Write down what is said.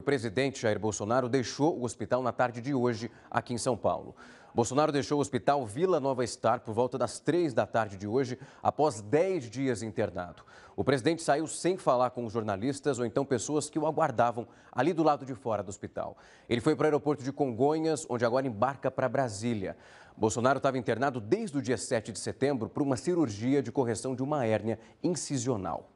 O presidente Jair Bolsonaro deixou o hospital na tarde de hoje, aqui em São Paulo. Bolsonaro deixou o hospital Vila Nova Star por volta das três da tarde de hoje, após dez dias internado. O presidente saiu sem falar com os jornalistas ou então pessoas que o aguardavam ali do lado de fora do hospital. Ele foi para o aeroporto de Congonhas, onde agora embarca para Brasília. Bolsonaro estava internado desde o dia 7 de setembro por uma cirurgia de correção de uma hérnia incisional.